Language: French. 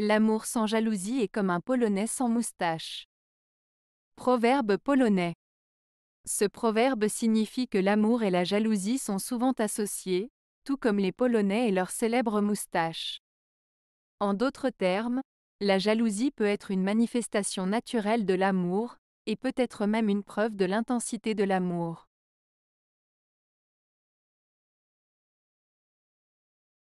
L'amour sans jalousie est comme un Polonais sans moustache. Proverbe polonais. Ce proverbe signifie que l'amour et la jalousie sont souvent associés, tout comme les Polonais et leurs célèbres moustaches. En d'autres termes, la jalousie peut être une manifestation naturelle de l'amour, et peut être même une preuve de l'intensité de l'amour.